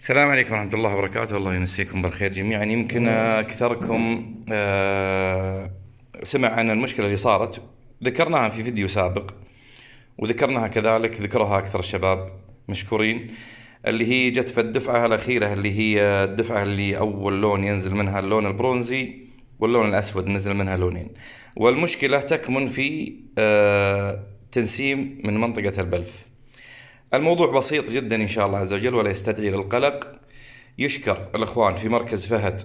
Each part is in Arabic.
السلام عليكم ورحمة الله وبركاته الله يمسيكم بالخير جميعا يمكن أكثركم آه، سمع عن المشكلة اللي صارت ذكرناها في فيديو سابق وذكرناها كذلك ذكرها أكثر الشباب مشكورين اللي هي جت في الدفعة الأخيرة اللي هي الدفعة اللي أول لون ينزل منها اللون البرونزي واللون الأسود نزل منها لونين والمشكلة تكمن في آه، تنسيم من منطقة البلف الموضوع بسيط جدا إن شاء الله عز وجل ولا يستدعي للقلق يشكر الإخوان في مركز فهد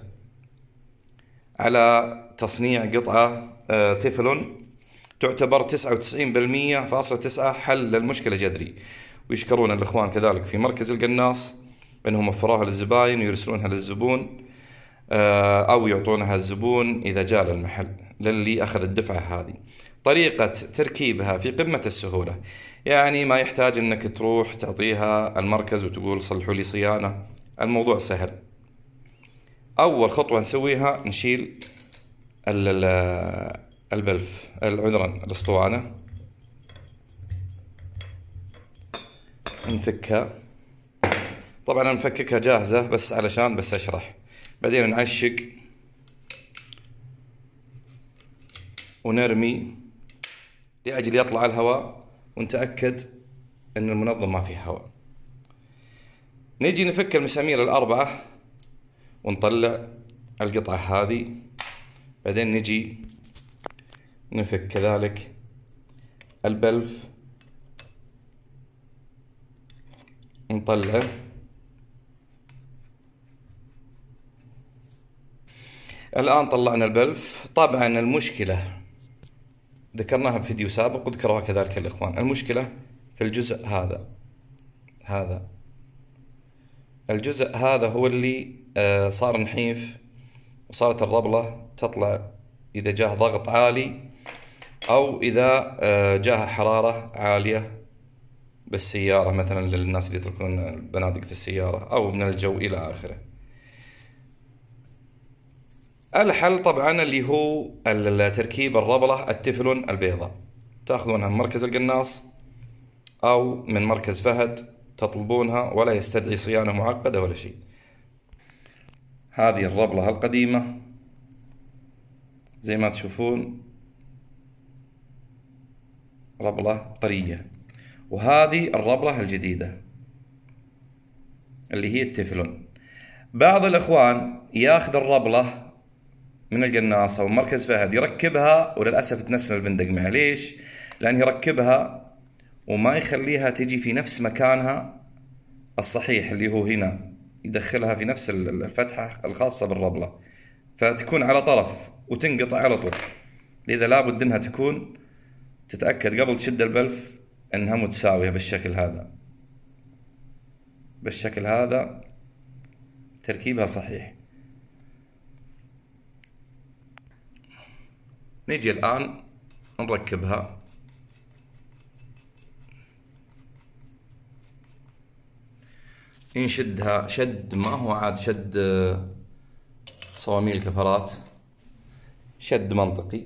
على تصنيع قطعة آه، تيفلون تعتبر 99% فاصلة تسعة حل للمشكلة جذري ويشكرون الإخوان كذلك في مركز القناص أنهم وفروها للزباين ويرسلونها للزبون آه، أو يعطونها الزبون إذا جاء للمحل للي أخذ الدفعة هذه طريقة تركيبها في قمة السهولة يعني ما يحتاج أنك تروح تعطيها المركز وتقول صلحوا لي صيانة الموضوع سهل أول خطوة نسويها نشيل البلف عذرا الاسطوانة نفكها طبعا انا مفككها جاهزة بس علشان بس اشرح بعدين نعشق ونرمي لاجل يطلع الهواء ونتاكد ان المنظم ما فيه هواء نجي نفك المسامير الاربعه ونطلع القطعه هذه بعدين نجي نفك كذلك البلف نطلع الآن طلعنا البلف طبعا المشكلة ذكرناها بفيديو سابق وذكرها كذلك الإخوان المشكلة في الجزء هذا هذا الجزء هذا هو اللي آه، صار نحيف وصارت الربلة تطلع إذا جاه ضغط عالي أو إذا آه، جاها حرارة عالية بالسيارة مثلا للناس اللي يتركون البنادق في السيارة أو من الجو إلى آخره الحل طبعا اللي هو تركيب الربلة التفلون البيضاء تاخذونها من مركز القناص أو من مركز فهد تطلبونها ولا يستدعي صيانة معقدة ولا شيء هذه الربلة القديمة زي ما تشوفون ربلة طرية وهذه الربلة الجديدة اللي هي التفلون بعض الإخوان ياخذ الربلة من القناصه ومركز فهد يركبها وللاسف تنسل البندق معه ليش؟ لان يركبها وما يخليها تجي في نفس مكانها الصحيح اللي هو هنا يدخلها في نفس الفتحه الخاصه بالربله فتكون على طرف وتنقطع على طول لذا لابد انها تكون تتاكد قبل تشد البلف انها متساويه بالشكل هذا بالشكل هذا تركيبها صحيح نيجي الآن نركبها نشدها شد ما هو عاد شد آه، صواميل الكفرات شد منطقي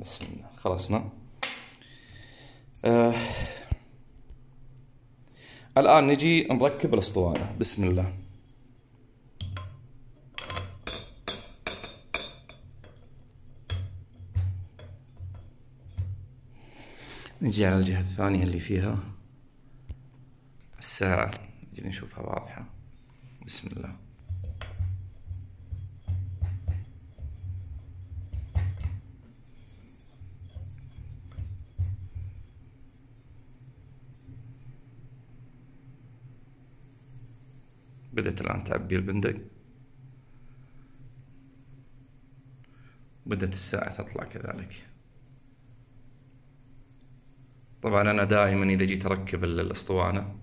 بسم الله خلصنا آه. الآن نجي نركب الأسطوانة بسم الله نجي على الجهة الثانية اللي فيها الساعة نجي نشوفها واضحة بسم الله بدأت الآن تعبي البندق بدأت الساعة تطلع كذلك طبعا أنا دائما إذا جيت أركب الأسطوانة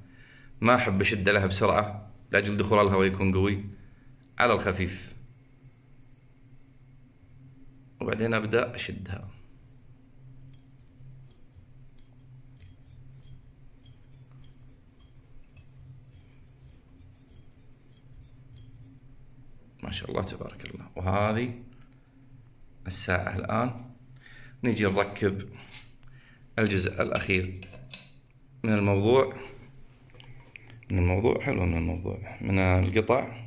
ما أحب أشد لها بسرعة لأجل دخول الهواء يكون قوي على الخفيف وبعدين أبدأ أشدها ما شاء الله تبارك الله وهذه الساعة الآن نجي نركب الجزء الأخير من الموضوع من الموضوع حلو من الموضوع من القطع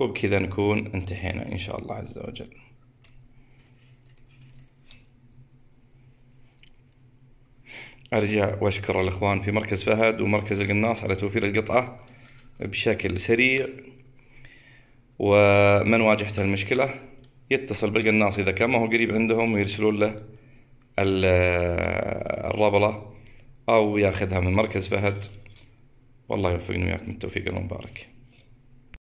وبكذا نكون انتهينا إن شاء الله عز وجل أرجع وأشكر الإخوان في مركز فهد ومركز القناص على توفير القطعة بشكل سريع ومن واجهته المشكلة يتصل بالقناص إذا كان ما هو قريب عندهم ويرسلون له الربلة أو ياخذها من مركز فهد والله يوفقني وياكم التوفيق المبارك